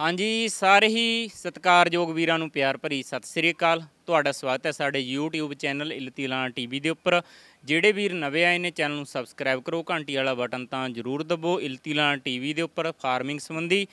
ਹਾਂਜੀ ਸਾਰੇ ਹੀ ਸਤਿਕਾਰਯੋਗ ਵੀਰਾਂ ਨੂੰ ਪਿਆਰ ਭਰੀ ਸਤਿ ਸ੍ਰੀ ਅਕਾਲ ਤੁਹਾਡਾ ਸਵਾਗਤ ਹੈ ਸਾਡੇ YouTube ਚੈਨਲ ਇਲਤੀਲਾਂ ਟੀਵੀ ਦੇ ਉੱਪਰ ਜਿਹੜੇ ਵੀਰ ਨਵੇਂ ਆਏ ਨੇ ਚੈਨਲ ਨੂੰ ਸਬਸਕ੍ਰਾਈਬ ਕਰੋ ਘੰਟੀ ਵਾਲਾ ਬਟਨ ਤਾਂ ਜ਼ਰੂਰ ਦਬੋ ਇਲਤੀਲਾਂ ਟੀਵੀ ਦੇ ਉੱਪਰ ਫਾਰਮਿੰਗ ਸੰਬੰਧੀ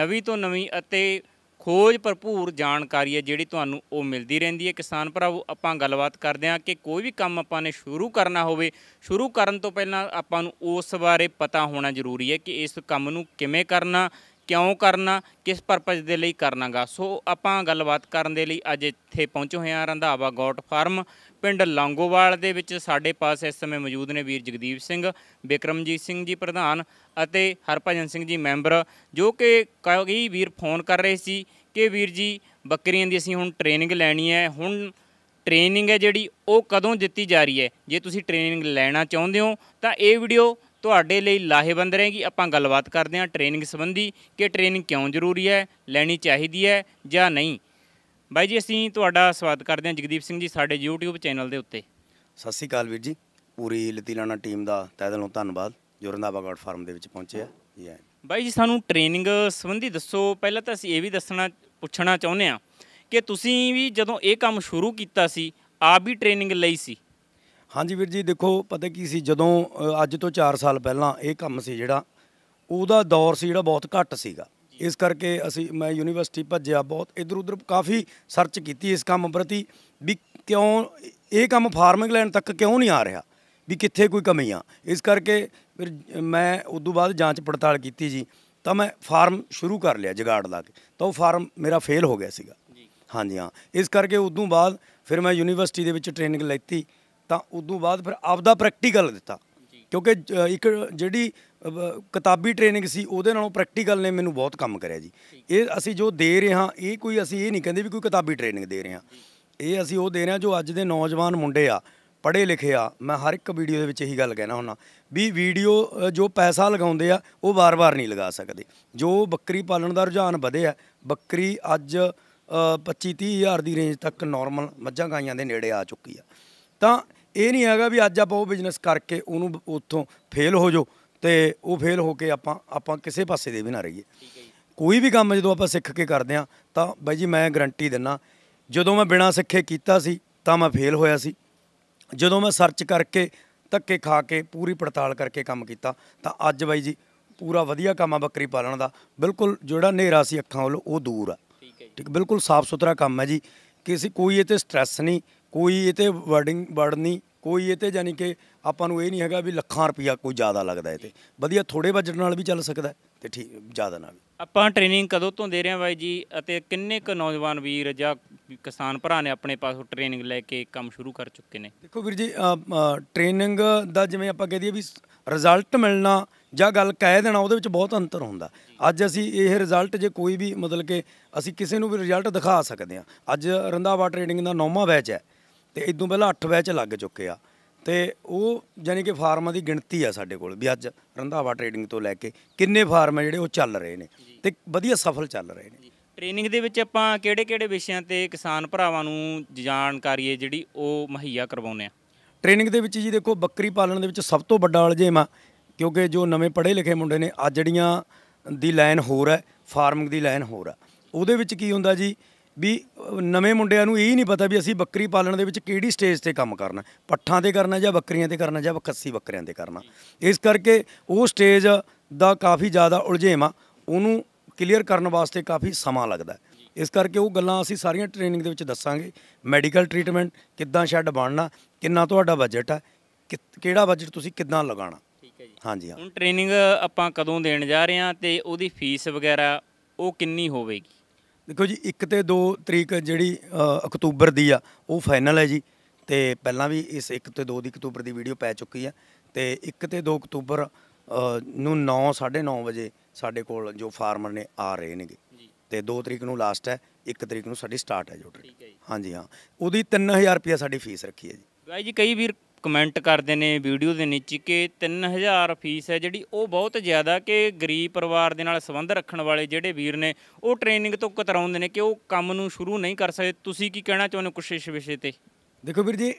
ਨਵੀਂ ਤੋਂ ਨਵੀਂ ਅਤੇ ਖੋਜ ਭਰਪੂਰ ਜਾਣਕਾਰੀ ਹੈ ਜਿਹੜੀ ਤੁਹਾਨੂੰ ਉਹ ਮਿਲਦੀ ਰਹਿੰਦੀ ਹੈ ਕਿਸਾਨ ਭਰਾਵੋ ਆਪਾਂ ਗੱਲਬਾਤ ਕਰਦੇ ਹਾਂ ਕਿ ਕੋਈ ਵੀ ਕੰਮ ਆਪਾਂ ਨੇ ਸ਼ੁਰੂ ਕਰਨਾ ਹੋਵੇ ਸ਼ੁਰੂ ਕਰਨ ਤੋਂ ਪਹਿਲਾਂ ਆਪਾਂ ਨੂੰ ਉਸ ਬਾਰੇ ਪਤਾ ਹੋਣਾ ਜ਼ਰੂਰੀ ਹੈ ਕਿ ਇਸ ਕੰਮ ਨੂੰ ਕਿਵੇਂ ਕਰਨਾ ਕਿਉਂ ਕਰਨਾ ਕਿਸ ਪਰਪਸ ਦੇ ਲਈ ਕਰਨਾਗਾ ਸੋ ਆਪਾਂ ਗੱਲਬਾਤ ਕਰਨ ਦੇ ਲਈ ਅੱਜ ਇੱਥੇ ਪਹੁੰਚੇ ਹੋਏ ਹਾਂ ਰੰਧਾਵਾ ਗੋਟ ਫਾਰਮ ਪਿੰਡ ਲਾਂਗੋਵਾਲ ਦੇ ਵਿੱਚ ਸਾਡੇ ਪਾਸ ਇਸ ਸਮੇਂ ਮੌਜੂਦ ਨੇ ਵੀਰ ਜਗਦੀਪ ਸਿੰਘ ਬਿਕਰਮਜੀਤ ਸਿੰਘ ਜੀ ਪ੍ਰਧਾਨ ਅਤੇ ਹਰਭਜਨ ਸਿੰਘ ਜੀ ਮੈਂਬਰ ਜੋ ਕਿ ਕਈ ਵੀਰ ਫੋਨ ਕਰ ਰਹੇ ਸੀ ਕਿ ਵੀਰ ਜੀ ਬੱਕਰੀਆਂ ਦੀ ਅਸੀਂ ਹੁਣ ਟ੍ਰੇਨਿੰਗ ਲੈਣੀ ਹੈ ਹੁਣ ਟ੍ਰੇਨਿੰਗ ਹੈ ਜਿਹੜੀ ਉਹ ਕਦੋਂ ਦਿੱਤੀ ਜਾ ਰਹੀ ਹੈ ਜੇ ਤੁਸੀਂ ਟ੍ਰੇਨਿੰਗ ਲੈਣਾ ਚਾਹੁੰਦੇ ਹੋ ਤਾਂ ਇਹ ਵੀਡੀਓ ਤੁਹਾਡੇ ਲਈ ਲਾਹੇਵੰਦ ਰਹੇਗੀ ਆਪਾਂ ਗੱਲਬਾਤ ਕਰਦੇ ਹਾਂ ਟ੍ਰੇਨਿੰਗ ਸੰਬੰਧੀ ਕਿ ਟ੍ਰੇਨਿੰਗ ਕਿਉਂ ਜ਼ਰੂਰੀ ਹੈ ਲੈਣੀ ਚਾਹੀਦੀ ਹੈ ਜਾਂ ਨਹੀਂ ਬਾਈ ਜੀ ਅਸੀਂ ਤੁਹਾਡਾ ਸਵਾਗਤ ਕਰਦੇ ਹਾਂ ਜਗਦੀਪ ਸਿੰਘ ਜੀ ਸਾਡੇ YouTube ਚੈਨਲ ਦੇ ਉੱਤੇ ਸਤਿ ਸ੍ਰੀ ਅਕਾਲ ਵੀਰ ਜੀ ਪੂਰੀ ਲਤੀਲਾਣਾ ਟੀਮ ਦਾ ਤਹਿ ਦਿਲੋਂ ਧੰਨਵਾਦ ਜੋ ਰੰਦਾਵਾ ਗਾਰਡ ਫਾਰਮ ਦੇ ਵਿੱਚ ਪਹੁੰਚੇ ਆ ਜੀ ਬਾਈ ਜੀ ਸਾਨੂੰ ਟ੍ਰੇਨਿੰਗ ਸੰਬੰਧੀ ਦੱਸੋ ਪਹਿਲਾਂ ਤਾਂ ਅਸੀਂ ਇਹ ਵੀ ਦੱਸਣਾ ਪੁੱਛਣਾ ਚਾਹੁੰਦੇ ਆ ਕਿ ਤੁਸੀਂ ਵੀ ਜਦੋਂ ਇਹ ਕੰਮ ਸ਼ੁਰੂ ਕੀਤਾ ਸੀ ਆਪ ਵੀ ਟ੍ਰੇਨਿੰਗ ਲਈ ਸੀ ਹਾਂਜੀ ਵੀਰ ਜੀ ਦੇਖੋ ਪਤਾ ਕੀ ਸੀ ਜਦੋਂ ਅੱਜ ਤੋਂ 4 ਸਾਲ ਪਹਿਲਾਂ ਇਹ ਕੰਮ ਸੀ ਜਿਹੜਾ ਉਹਦਾ ਦੌਰ ਸੀ ਜਿਹੜਾ ਬਹੁਤ ਘੱਟ ਸੀਗਾ ਇਸ ਕਰਕੇ ਅਸੀਂ ਮੈਂ ਯੂਨੀਵਰਸਿਟੀ ਭੱਜਿਆ ਬਹੁਤ ਇਧਰ ਉਧਰ ਕਾਫੀ ਸਰਚ ਕੀਤੀ ਇਸ ਕੰਮ ਪ੍ਰਤੀ ਵੀ ਕਿਉਂ ਇਹ ਕੰਮ ਫਾਰਮਿੰਗ ਲੈਂਡ ਤੱਕ ਕਿਉਂ ਨਹੀਂ ਆ ਰਿਹਾ ਵੀ ਕਿੱਥੇ ਕੋਈ ਕਮੀ ਆ ਇਸ ਕਰਕੇ ਫਿਰ ਮੈਂ ਉਸ ਤੋਂ ਬਾਅਦ ਜਾਂਚ ਪੜਤਾਲ ਕੀਤੀ ਜੀ ਤਾਂ ਮੈਂ ਫਾਰਮ ਸ਼ੁਰੂ ਕਰ ਲਿਆ ਜਗਾੜ ਲਾ ਕੇ ਤਾਂ ਉਹ ਫਾਰਮ ਮੇਰਾ ਫੇਲ ਹੋ ਗਿਆ ਸੀਗਾ ਹਾਂਜੀ ਹਾਂ ਇਸ ਕਰਕੇ ਉਸ ਤੋਂ ਬਾਅਦ ਫਿਰ ਮੈਂ ਯੂਨੀਵਰਸਿਟੀ ਦੇ ਵਿੱਚ ਟ੍ਰੇਨਿੰਗ ਲੈਤੀ ਤਾਂ ਉਦੋਂ ਬਾਅਦ ਫਿਰ ਆਪਦਾ ਪ੍ਰੈਕਟੀਕਲ ਦਿੱਤਾ ਕਿਉਂਕਿ ਇੱਕ ਜਿਹੜੀ ਕਿਤਾਬੀ ਟ੍ਰੇਨਿੰਗ ਸੀ ਉਹਦੇ ਨਾਲੋਂ ਪ੍ਰੈਕਟੀਕਲ ਨੇ ਮੈਨੂੰ ਬਹੁਤ ਕੰਮ ਕਰਿਆ ਜੀ ਇਹ ਅਸੀਂ ਜੋ ਦੇ ਰਹੇ ਹਾਂ ਇਹ ਕੋਈ ਅਸੀਂ ਇਹ ਨਹੀਂ ਕਹਿੰਦੇ ਵੀ ਕੋਈ ਕਿਤਾਬੀ ਟ੍ਰੇਨਿੰਗ ਦੇ ਰਹੇ ਹਾਂ ਇਹ ਅਸੀਂ ਉਹ ਦੇ ਰਹੇ ਹਾਂ ਜੋ ਅੱਜ ਦੇ ਨੌਜਵਾਨ ਮੁੰਡੇ ਆ ਪੜ੍ਹੇ ਲਿਖੇ ਆ ਮੈਂ ਹਰ ਇੱਕ ਵੀਡੀਓ ਦੇ ਵਿੱਚ ਇਹੀ ਗੱਲ ਕਹਿਣਾ ਹੁੰਦਾ ਵੀ ਵੀਡੀਓ ਜੋ ਪੈਸਾ ਲਗਾਉਂਦੇ ਆ ਉਹ ਵਾਰ-ਵਾਰ ਨਹੀਂ ਲਗਾ ਸਕਦੇ ਜੋ ਬੱਕਰੀ ਪਾਲਣ ਦਾ ਰੁਝਾਨ ਵਧਿਆ ਬੱਕਰੀ ਅੱਜ 25-30 ਹਜ਼ਾਰ ਦੀ ਰੇਂਜ ਤੱਕ ਨਾਰਮਲ ਮੱਝਾਂ ਗਾਈਆਂ ਦੇ ਨੇੜੇ ਆ ਚੁੱਕੀ ਆ ਤਾਂ ਇਹ ਨਹੀਂ ਹੈਗਾ ਵੀ ਅੱਜ ਆਪਾਂ ਉਹ ਬਿਜ਼ਨਸ ਕਰਕੇ ਉਹਨੂੰ ਉੱਥੋਂ ਫੇਲ ਹੋ ਜਾਓ ਤੇ ਉਹ ਫੇਲ ਹੋ ਕੇ ਆਪਾਂ ਆਪਾਂ ਕਿਸੇ ਪਾਸੇ ਦੇ ਵੀ ਨਾ ਰਹੀਏ ਕੋਈ ਵੀ ਕੰਮ ਜਦੋਂ ਆਪਾਂ ਸਿੱਖ ਕੇ ਕਰਦੇ ਆ ਤਾਂ ਬਾਈ ਜੀ ਮੈਂ ਗਰੰਟੀ ਦਿੰਨਾ ਜਦੋਂ ਮੈਂ ਬਿਨਾ ਸਿੱਖੇ ਕੀਤਾ ਸੀ ਤਾਂ ਮੈਂ ਫੇਲ ਹੋਇਆ ਸੀ ਜਦੋਂ ਮੈਂ ਸਰਚ ਕਰਕੇ ਧੱਕੇ ਖਾ ਕੇ ਪੂਰੀ ਪੜਤਾਲ ਕਰਕੇ ਕੰਮ ਕੀਤਾ ਤਾਂ ਅੱਜ ਬਾਈ ਜੀ ਪੂਰਾ ਵਧੀਆ ਕੰਮ ਆ ਬੱਕਰੀ ਪਾਲਣ ਦਾ ਬਿਲਕੁਲ ਜਿਹੜਾ ਹਨੇਰਾ ਸੀ ਅੱਖਾਂ ਵੱਲ ਉਹ ਦੂਰ ਆ ਠੀਕ ਹੈ ਬਿਲਕੁਲ ਸਾਫ਼ ਸੁਥਰਾ ਕੰਮ ਹੈ ਜੀ ਕਿਸੇ ਕੋਈ ਇਹ ਤੇ ਸਟ੍ਰੈਸ ਨਹੀਂ ਕੋਈ ਇਹ ਤੇ ਵਰਡਿੰਗ ਵਰਡ ਨਹੀਂ ਕੋਈ ਇਹ ਤੇ ਯਾਨੀ ਕਿ ਆਪਾਂ ਨੂੰ ਇਹ ਨਹੀਂ ਹੈਗਾ ਵੀ ਲੱਖਾਂ ਰੁਪਈਆ ਕੋਈ ਜ਼ਿਆਦਾ ਲੱਗਦਾ ਇਹ ਤੇ ਵਧੀਆ ਥੋੜੇ ਬਜਟ ਨਾਲ ਵੀ ਚੱਲ ਸਕਦਾ ਤੇ ਠੀਕ ਜ਼ਿਆਦਾ ਨਾਲ ਆਪਾਂ ਟ੍ਰੇਨਿੰਗ ਕਦੋਂ ਤੋਂ ਦੇ ਰਹੇ ਹਾਂ ਬਾਈ ਜੀ ਅਤੇ ਕਿੰਨੇ ਕੁ ਨੌਜਵਾਨ ਵੀਰ ਜਾਂ ਕਿਸਾਨ ਭਰਾ ਨੇ ਆਪਣੇ ਪਾਸੋਂ ਟ੍ਰੇਨਿੰਗ ਲੈ ਕੇ ਕੰਮ ਸ਼ੁਰੂ ਕਰ ਚੁੱਕੇ ਨੇ ਦੇਖੋ ਵੀਰ ਜੀ ਟ੍ਰੇਨਿੰਗ ਦਾ ਜਿਵੇਂ ਆਪਾਂ ਕਹਦੇ ਵੀ ਰਿਜ਼ਲਟ ਮਿਲਣਾ ਜਾਂ ਗੱਲ ਕਹਿ ਦੇਣਾ ਉਹਦੇ ਵਿੱਚ ਬਹੁਤ ਅੰਤਰ ਹੁੰਦਾ ਅੱਜ ਅਸੀਂ ਇਹ ਰਿਜ਼ਲਟ ਜੇ ਕੋਈ ਵੀ ਮਤਲਬ ਕਿ ਅਸੀਂ ਕਿਸੇ ਨੂੰ ਵੀ ਰਿਜ਼ਲਟ ਦਿਖਾ ਸਕਦੇ ਹਾਂ ਅੱਜ ਰੰਦਾਵਾ ਟ੍ਰੇਨਿੰਗ ਦਾ ਨੌਵਾਂ ਬੈਚ ਹੈ ਤੇ ਇਦੋਂ ਪਹਿਲਾਂ 8 ਬੈਚ ਲੱਗ ਚੁੱਕੇ ਆ ਤੇ ਉਹ ਯਾਨੀ ਕਿ ਫਾਰਮਾਂ ਦੀ ਗਿਣਤੀ ਆ ਸਾਡੇ ਕੋਲ ਵੀ ਅੱਜ ਰੰਧਾਵਾ ਟ੍ਰੇਡਿੰਗ ਤੋਂ ਲੈ ਕੇ ਕਿੰਨੇ ਫਾਰਮ ਆ ਜਿਹੜੇ ਉਹ ਚੱਲ ਰਹੇ ਨੇ ਤੇ ਵਧੀਆ ਸਫਲ ਚੱਲ ਰਹੇ ਨੇ ਟ੍ਰੇਨਿੰਗ ਦੇ ਵਿੱਚ ਆਪਾਂ ਕਿਹੜੇ-ਕਿਹੜੇ ਵਿਸ਼ਿਆਂ ਤੇ ਕਿਸਾਨ ਭਰਾਵਾਂ ਨੂੰ ਜਾਣਕਾਰੀ ਹੈ ਜਿਹੜੀ ਉਹ ਮਹਈਆ ਕਰਵਾਉਂਦੇ ਆ ਟ੍ਰੇਨਿੰਗ ਦੇ ਵਿੱਚ ਜੀ ਦੇਖੋ ਬੱਕਰੀ ਪਾਲਣ ਦੇ ਵਿੱਚ ਸਭ ਤੋਂ ਵੱਡਾ ਅਲਜੇਮ ਆ ਕਿਉਂਕਿ ਜੋ ਨਵੇਂ ਪੜ੍ਹੇ ਲਿਖੇ ਮੁੰਡੇ ਨੇ ਅੱਜ ਜਿਹੜੀਆਂ ਦੀ ਲਾਈਨ ਹੋਰ ਹੈ ਫਾਰਮਿੰਗ ਦੀ ਲਾਈਨ ਹੋਰ ਆ ਉਹਦੇ ਵਿੱਚ ਕੀ ਹੁੰਦਾ ਜੀ ਵੀ ਨਵੇਂ ਮੁੰਡਿਆਂ ਨੂੰ ਇਹ ਹੀ ਨਹੀਂ ਪਤਾ ਵੀ ਅਸੀਂ ਬੱਕਰੀ ਪਾਲਣ ਦੇ ਵਿੱਚ ਕਿਹੜੀ ਸਟੇਜ ਤੇ ਕੰਮ ਕਰਨਾ ਪੱਠਾਂ ਤੇ ਕਰਨਾ ਜਾਂ ਬੱਕਰੀਆਂ ਤੇ ਕਰਨਾ ਜਾਂ ਖੱਸੀ ਬੱਕਰੀਆਂ ਤੇ ਕਰਨਾ ਇਸ ਕਰਕੇ ਉਹ ਸਟੇਜ ਦਾ ਕਾਫੀ ਜ਼ਿਆਦਾ ਉਲਝੇਵਾ ਉਹਨੂੰ ਕਲੀਅਰ ਕਰਨ ਵਾਸਤੇ ਕਾਫੀ ਸਮਾਂ ਲੱਗਦਾ ਇਸ ਕਰਕੇ ਉਹ ਗੱਲਾਂ ਅਸੀਂ ਸਾਰੀਆਂ ਟ੍ਰੇਨਿੰਗ ਦੇ ਵਿੱਚ ਦੱਸਾਂਗੇ ਮੈਡੀਕਲ ਟ੍ਰੀਟਮੈਂਟ ਕਿੱਦਾਂ ਸ਼ੈੱਡ ਬਣਨਾ ਕਿੰਨਾ ਤੁਹਾਡਾ ਬਜਟ ਹੈ ਕਿਹੜਾ ਬਜਟ ਤੁਸੀਂ ਕਿੱਦਾਂ ਲਗਾਉਣਾ ਠੀਕ ਹੈ ਜੀ ਹਾਂਜੀ ਹਾਂ ਹੁਣ ਟ੍ਰੇਨਿੰਗ ਆਪਾਂ ਕਦੋਂ ਦੇਣ ਜਾ ਰਹੇ ਹਾਂ ਤੇ ਉਹਦੀ ਫੀਸ ਵਗੈਰਾ ਉਹ ਕਿੰਨੀ ਹੋਵੇਗੀ ਦੇਖੋ ਜੀ 1 ਤੇ 2 ਤਰੀਕ ਜਿਹੜੀ ਅਕਤੂਬਰ ਦੀ ਆ ਉਹ ਫਾਈਨਲ ਹੈ ਜੀ ਤੇ ਪਹਿਲਾਂ ਵੀ ਇਸ 1 ਤੇ 2 ਦੀ ਅਕਤੂਬਰ ਦੀ ਵੀਡੀਓ ਪੈ ਚੁੱਕੀ ਆ ਤੇ 1 ਤੇ 2 ਅਕਤੂਬਰ ਨੂੰ 9 9:30 ਵਜੇ ਸਾਡੇ ਕੋਲ ਜੋ ਫਾਰਮਰ ਨੇ ਆ ਰਹੇ ਨੇਗੇ ਤੇ 2 ਤਰੀਕ ਨੂੰ ਲਾਸਟ ਹੈ 1 ਤਰੀਕ ਨੂੰ ਸਾਡੀ ਸਟਾਰਟ ਹੈ ਜੋ ਟ੍ਰਿਪ ਹਾਂਜੀ ਹਾਂ ਉਹਦੀ 3000 ਰੁਪਏ ਸਾਡੀ ਫੀਸ ਰੱਖੀ ਹੈ ਜੀ ਬਾਈ ਜੀ ਕਈ ਵੀਰ ਕਮੈਂਟ ਕਰਦੇ ਨੇ ਵੀਡੀਓ ਦੇ ਨੀਚੇ ਕਿ 3000 ਫੀਸ ਹੈ ਜਿਹੜੀ ਉਹ ਬਹੁਤ ਜ਼ਿਆਦਾ ਕਿ ਗਰੀਬ ਪਰਿਵਾਰ ਦੇ ਨਾਲ ਸੰਬੰਧ ਰੱਖਣ ਵਾਲੇ ਜਿਹੜੇ ਵੀਰ ਨੇ ਉਹ ਟ੍ਰੇਨਿੰਗ ਤੋਂ ਕਤਰਾਉਂਦੇ ਨੇ ਕਿ ਉਹ ਕੰਮ ਨੂੰ ਸ਼ੁਰੂ ਨਹੀਂ ਕਰ ਸਕਦੇ ਤੁਸੀਂ ਕੀ ਕਹਿਣਾ ਚਾਹੁੰਦੇ ਹੋ ਕੁਛ ਇਸ ਵਿਸ਼ੇ ਤੇ ਦੇਖੋ ਵੀਰ ਜੀ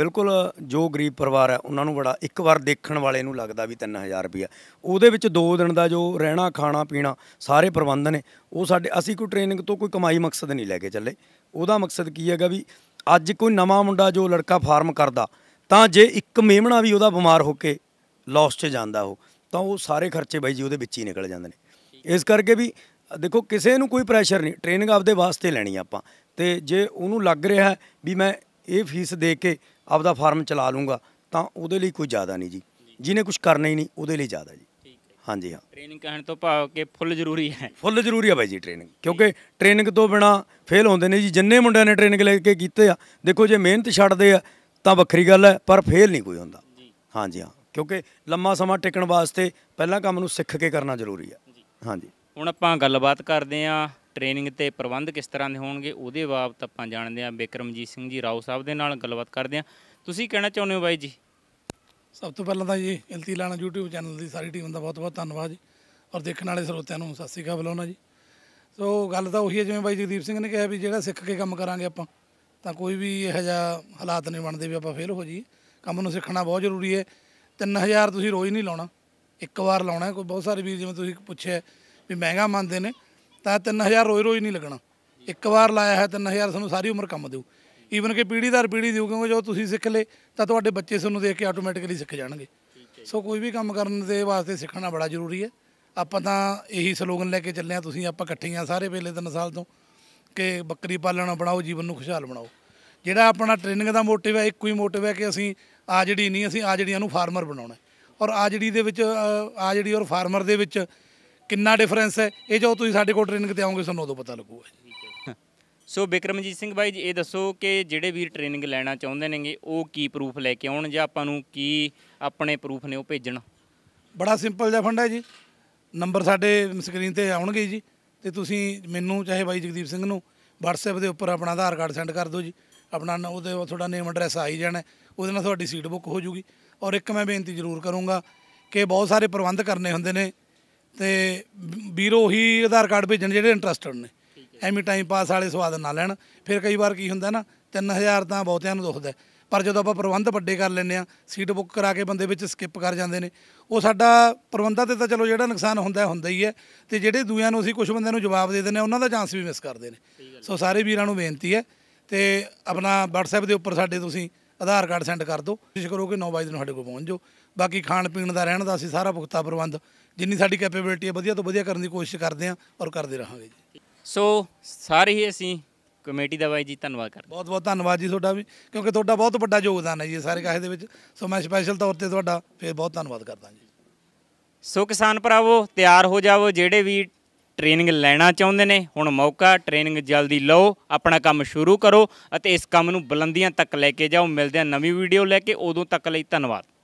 ਬਿਲਕੁਲ ਜੋ ਗਰੀਬ ਪਰਿਵਾਰ ਹੈ ਉਹਨਾਂ ਨੂੰ ਬੜਾ ਇੱਕ ਵਾਰ ਦੇਖਣ ਵਾਲੇ ਨੂੰ ਲੱਗਦਾ ਵੀ 3000 ਰੁਪਇਆ ਉਹਦੇ ਵਿੱਚ 2 ਦਿਨ ਦਾ ਜੋ ਰਹਿਣਾ ਖਾਣਾ ਪੀਣਾ ਸਾਰੇ ਪ੍ਰਬੰਧ ਨੇ ਉਹ ਸਾਡੇ ਅਸੀਂ ਕੋਈ ਟ੍ਰੇਨਿੰਗ ਤੋਂ ਕੋਈ ਕਮਾਈ ਮਕਸਦ ਨਹੀਂ ਲੈ ਕੇ ਚੱਲੇ ਉਹਦਾ ਮਕਸਦ ਕੀ ਹੈਗਾ ਵੀ ਅੱਜ ਕੋਈ ਨਵਾਂ ਮੁੰਡਾ ਜੋ ਲੜਕਾ ਫਾਰਮ ਕਰਦਾ ਤਾਂ ਜੇ ਇੱਕ ਮੇਮਣਾ ਵੀ ਉਹਦਾ ਬਿਮਾਰ ਹੋ ਕੇ ਲਾਸ 'ਚ ਜਾਂਦਾ ਉਹ ਤਾਂ ਉਹ ਸਾਰੇ ਖਰਚੇ ਬਾਈ ਜੀ ਉਹਦੇ ਵਿੱਚ ਹੀ ਨਿਕਲ ਜਾਂਦੇ ਨੇ ਇਸ ਕਰਕੇ ਵੀ ਦੇਖੋ ਕਿਸੇ ਨੂੰ ਕੋਈ ਪ੍ਰੈਸ਼ਰ ਨਹੀਂ ਟ੍ਰੇਨਿੰਗ ਆਪਦੇ ਵਾਸਤੇ ਲੈਣੀ ਆਪਾਂ ਤੇ ਜੇ ਉਹਨੂੰ ਲੱਗ ਰਿਹਾ ਵੀ ਮੈਂ ਇਹ ਫੀਸ ਦੇ ਕੇ ਆਪਦਾ ਫਾਰਮ ਚਲਾ ਲੂੰਗਾ ਤਾਂ ਉਹਦੇ ਲਈ ਕੋਈ ਜ਼ਿਆਦਾ ਨਹੀਂ ਜੀ ਜਿਹਨੇ ਕੁਝ ਕਰਨਾ ਹੀ ਨਹੀਂ ਉਹਦੇ ਲਈ ਜ਼ਿਆਦਾ ਜੀ ਹਾਂਜੀ ਹਾਂ ਟ੍ਰੇਨਿੰਗ ਕਹਿਣ ਤੋਂ ਭਾਵ ਕਿ ਫੁੱਲ ਜ਼ਰੂਰੀ ਹੈ ਫੁੱਲ ਜ਼ਰੂਰੀ ਆ ਬਾਈ ਜੀ ਟ੍ਰੇਨਿੰਗ ਕਿਉਂਕਿ ਟ੍ਰੇਨਿੰਗ ਤੋਂ ਬਿਨਾ ਫੇਲ ਹੁੰਦੇ ਨੇ ਜੀ ਜਿੰਨੇ ਮੁੰਡਿਆਂ ਨੇ ਟ੍ਰੇਨਿੰਗ ਲੈ ਕੇ ਕੀਤੇ ਆ ਦੇਖੋ ਜੇ ਮਿਹਨਤ ਛੱਡਦੇ ਆ ਤਾਂ ਵੱਖਰੀ ਗੱਲ ਹੈ ਪਰ ਫੇਲ ਨਹੀਂ ਕੋਈ ਹੁੰਦਾ ਹਾਂਜੀ ਹਾਂ ਕਿਉਂਕਿ ਲੰਮਾ ਸਮਾਂ ਟਿਕਣ ਵਾਸਤੇ ਪਹਿਲਾਂ ਕੰਮ ਨੂੰ ਸਿੱਖ ਕੇ ਕਰਨਾ ਜ਼ਰੂਰੀ ਆ ਹਾਂਜੀ ਹੁਣ ਆਪਾਂ ਗੱਲਬਾਤ ਕਰਦੇ ਆ ਟ੍ਰੇਨਿੰਗ ਤੇ ਪ੍ਰਬੰਧ ਕਿਸ ਤਰ੍ਹਾਂ ਦੇ ਹੋਣਗੇ ਉਹਦੇ ਬਾਬਤ ਆਪਾਂ ਜਾਣਦੇ ਆ ਬਿਕਰਮਜੀਤ ਸਿੰਘ ਜੀ ਰਾਓ ਸਾਹਿਬ ਦੇ ਨਾਲ ਗੱਲਬਾਤ ਕਰਦੇ ਆ ਤੁਸੀਂ ਕਹਿਣਾ ਚਾਹੁੰਦੇ ਹੋ ਬਾਈ ਜੀ ਸਭ ਤੋਂ ਪਹਿਲਾਂ ਤਾਂ ਜੀ ਇਲਤੀ ਲਾਣਾ YouTube ਚੈਨਲ ਦੀ ਸਾਰੀ ਟੀਮ ਦਾ ਬਹੁਤ-ਬਹੁਤ ਧੰਨਵਾਦ ਜੀ ਔਰ ਦੇਖਣ ਵਾਲੇ ਸਰੋਤਿਆਂ ਨੂੰ ਸਤਿ ਸ੍ਰੀ ਅਕਾਲ ਬੁਲਾਉਣਾ ਜੀ ਸੋ ਗੱਲ ਤਾਂ ਉਹੀ ਹੈ ਜਿਵੇਂ ਬਾਈ ਜਗਦੀਪ ਸਿੰਘ ਨੇ ਕਿਹਾ ਵੀ ਜਿਹੜਾ ਸਿੱਖ ਕੇ ਕੰਮ ਕਰਾਂਗੇ ਆਪਾਂ ਤਾਂ ਕੋਈ ਵੀ ਇਹੋ ਜਿਹਾ ਹਾਲਾਤ ਨਹੀਂ ਬਣਦੇ ਵੀ ਆਪਾਂ ਫੇਲ ਹੋ ਜਾਈਏ ਕੰਮ ਨੂੰ ਸਿੱਖਣਾ ਬਹੁਤ ਜ਼ਰੂਰੀ ਹੈ 3000 ਤੁਸੀਂ ਰੋਜ਼ ਨਹੀਂ ਲਾਉਣਾ ਇੱਕ ਵਾਰ ਲਾਉਣਾ ਕੋਈ ਬਹੁਤ ਸਾਰੇ ਵੀਰ ਜਿਵੇਂ ਤੁਸੀਂ ਪੁੱਛਿਆ ਵੀ ਮਹਿੰਗਾ ਮੰਨਦੇ ਨੇ ਤਾਂ 3000 ਰੋਜ਼ ਰੋਜ਼ ਨਹੀਂ ਲੱਗਣਾ ਇੱਕ ਵਾਰ ਲਾਇਆ ਹੈ 3000 ਤੁਹਾਨੂੰ ਸਾਰੀ ਉਮਰ ਕੰਮ ਦੇਊ ਈਵਨ ਕਿ ਪੀੜ੍ਹੀ ਦਰ ਪੀੜ੍ਹੀ ਦਿਓ ਕਿਉਂਕਿ ਜਦੋਂ ਤੁਸੀਂ ਸਿੱਖ ਲੇ ਤਾਂ ਤੁਹਾਡੇ ਬੱਚੇ ਤੁਹਾਨੂੰ ਦੇਖ ਕੇ ਆਟੋਮੈਟਿਕਲੀ ਸਿੱਖ ਜਾਣਗੇ ਸੋ ਕੋਈ ਵੀ ਕੰਮ ਕਰਨ ਦੇ ਵਾਸਤੇ ਸਿੱਖਣਾ ਬੜਾ ਜ਼ਰੂਰੀ ਹੈ ਆਪਾਂ ਤਾਂ ਇਹੀ ਸਲੋਗਨ ਲੈ ਕੇ ਚੱਲੇ ਆ ਤੁਸੀਂ ਆਪਾਂ ਇਕੱਠੇ ਆ ਸਾਰੇ ਪਹਿਲੇ ਤਿੰਨ ਸਾਲ ਤੋਂ ਕਿ ਬੱਕਰੀ ਪਾਲਣਾ ਬਣਾਓ ਜੀਵਨ ਨੂੰ ਖੁਸ਼ਹਾਲ ਬਣਾਓ ਜਿਹੜਾ ਆਪਣਾ ਟ੍ਰੇਨਿੰਗ ਦਾ ਮੋਟਿਵ ਹੈ ਇੱਕੋ ਹੀ ਮੋਟਿਵ ਹੈ ਕਿ ਅਸੀਂ ਆਜੜੀ ਨਹੀਂ ਅਸੀਂ ਆਜੜੀਆਂ ਨੂੰ ਫਾਰਮਰ ਬਣਾਉਣਾ ਔਰ ਆਜੜੀ ਦੇ ਵਿੱਚ ਆਜੜੀ ਔਰ ਫਾਰਮਰ ਦੇ ਵਿੱਚ ਕਿੰਨਾ ਡਿਫਰੈਂਸ ਹੈ ਇਹ ਜੋ ਤੁਸੀਂ ਸਾਡੇ ਕੋਲ ਟ੍ਰੇਨਿੰਗ ਤੇ ਆਓਗੇ ਤੁਹਾਨੂੰ ਉਦੋਂ ਪਤਾ ਲੱਗੂਗਾ ਸੋ ਬਿਕਰਮਜੀਤ ਸਿੰਘ ਬਾਈ ਜੀ ਇਹ ਦੱਸੋ ਕਿ ਜਿਹੜੇ ਵੀਰ ਟ੍ਰੇਨਿੰਗ ਲੈਣਾ ਚਾਹੁੰਦੇ ਨੇਗੇ ਉਹ ਕੀ ਪ੍ਰੂਫ ਲੈ ਕੇ ਆਉਣ ਜਾਂ ਆਪਾਂ ਨੂੰ ਕੀ ਆਪਣੇ ਪ੍ਰੂਫ ਨੇ ਉਹ ਭੇਜਣ ਬੜਾ ਸਿੰਪਲ ਜਿਹਾ ਫੰਡਾ ਜੀ ਨੰਬਰ ਸਾਡੇ ਸਕਰੀਨ ਤੇ ਆਉਣਗੇ ਜੀ ਤੇ ਤੁਸੀਂ ਮੈਨੂੰ ਚਾਹੇ ਬਾਈ ਜਗਦੀਪ ਸਿੰਘ ਨੂੰ WhatsApp ਦੇ ਉੱਪਰ ਆਪਣਾ ਆਧਾਰ ਕਾਰਡ ਸੈਂਡ ਕਰ ਦਿਓ ਜੀ ਆਪਣਾ ਉਹਦੇ ਤੁਹਾਡਾ ਨੇਮ ਐਡਰੈਸ ਆ ਹੀ ਜਾਣਾ ਉਹਦੇ ਨਾਲ ਤੁਹਾਡੀ ਸੀਟ ਬੁੱਕ ਹੋ ਜੂਗੀ ਔਰ ਇੱਕ ਮੈਂ ਬੇਨਤੀ ਜ਼ਰੂਰ ਕਰੂੰਗਾ ਕਿ ਬਹੁਤ ਸਾਰੇ ਪ੍ਰਬੰਧ ਕਰਨੇ ਹੁੰਦੇ ਨੇ ਤੇ ਵੀਰੋ ਹੀ ਆਧਾਰ ਕਾਰਡ ਭੇਜਣ ਜਿਹੜੇ ਇੰਟਰਸਟਡ ਨੇ ਐਵੇਂ ਟਾਈਮ ਪਾਸ ਵਾਲੇ ਸਵਾਦ ਨਾ ਲੈਣ ਫਿਰ ਕਈ ਵਾਰ ਕੀ ਹੁੰਦਾ ਨਾ 3000 ਤਾਂ ਬਹੁਤਿਆਂ ਨੂੰ ਦੁਖਦਾ ਪਰ ਜਦੋਂ ਆਪਾਂ ਪ੍ਰਬੰਧ ਵੱਡੇ ਕਰ ਲੈਂਦੇ ਆ ਸੀਟ ਬੁੱਕ ਕਰਾ ਕੇ ਬੰਦੇ ਵਿੱਚ ਸਕਿਪ ਕਰ ਜਾਂਦੇ ਨੇ ਉਹ ਸਾਡਾ ਪ੍ਰਬੰਧਾ ਤੇ ਤਾਂ ਚਲੋ ਜਿਹੜਾ ਨੁਕਸਾਨ ਹੁੰਦਾ ਹੁੰਦਾ ਹੀ ਹੈ ਤੇ ਜਿਹੜੇ ਦੂਜਿਆਂ ਨੂੰ ਅਸੀਂ ਕੁਝ ਬੰਦਿਆਂ ਨੂੰ ਜਵਾਬ ਦੇ ਦਿੰਦੇ ਆ ਉਹਨਾਂ ਦਾ ਚਾਂਸ ਵੀ ਮਿਸ ਕਰਦੇ ਨੇ ਸੋ ਸਾਰੇ ਵੀਰਾਂ ਨੂੰ ਬੇਨਤੀ ਹੈ ਤੇ ਆਪਣਾ WhatsApp ਦੇ ਉੱਪਰ ਸਾਡੇ ਤੁਸੀਂ ਆਧਾਰ ਕਾਰਡ ਸੈਂਡ ਕਰ ਦਿਓ ਕੋਸ਼ਿਸ਼ ਕਰੋ ਕਿ 9 ਵਜੇ ਨੂੰ ਸਾਡੇ ਕੋਲ ਪਹੁੰਚ ਜਾਓ ਬਾਕੀ ਖਾਣ ਪੀਣ ਦਾ ਰਹਿਣ ਦਾ ਅਸੀਂ ਸਾਰਾ ਪੁਖਤਾ ਪ੍ਰਬੰਧ ਜਿੰਨੀ ਸਾਡੀ ਕੈਪੇਬਿਲਿਟੀ ਹੈ ਵਧੀਆ ਤੋਂ ਵਧੀਆ ਕਰਨ ਦੀ ਕੋਸ਼ਿਸ਼ ਕਰਦੇ ਆਂ ਔਰ ਕਰਦੇ ਰਹਾਂਗੇ ਜੀ ਸੋ ਸਾਰੇ ਹੀ ਅਸੀਂ ਕਮੇਟੀ ਦਾ ਬਾਈ ਜੀ ਧੰਨਵਾਦ ਕਰਦੇ ਬਹੁਤ ਬਹੁਤ ਧੰਨਵਾਦ ਜੀ ਤੁਹਾਡਾ ਵੀ ਕਿਉਂਕਿ ਤੁਹਾਡਾ ਬਹੁਤ ਵੱਡਾ ਯੋਗਦਾਨ ਹੈ ਜੀ ਸਾਰੇ ਕਾਹੇ ਦੇ ਵਿੱਚ ਸੋ ਮੈਂ ਸਪੈਸ਼ਲ ਤੌਰ ਤੇ ਤੁਹਾਡਾ ਫੇਰ ਬਹੁਤ ਧੰਨਵਾਦ ਕਰਦਾ ਜੀ ਸੋ ਕਿਸਾਨ ਭਰਾਵੋ ਤਿਆਰ ਹੋ ਜਾਵੋ ਜਿਹੜੇ ਵੀ ਟ੍ਰੇਨਿੰਗ ਲੈਣਾ ਚਾਹੁੰਦੇ ਨੇ ਹੁਣ ਮੌਕਾ ਟ੍ਰੇਨਿੰਗ ਜਲਦੀ ਲਓ ਆਪਣਾ ਕੰਮ ਸ਼ੁਰੂ ਕਰੋ ਅਤੇ ਇਸ ਕੰਮ ਨੂੰ ਬੁਲੰਦੀਆਂ ਤੱਕ ਲੈ ਕੇ ਜਾਓ ਮਿਲਦੇ ਆ ਨਵੀਂ ਵੀਡੀਓ ਲੈ ਕੇ ਉਦੋਂ ਤੱਕ ਲਈ ਧੰਨਵਾਦ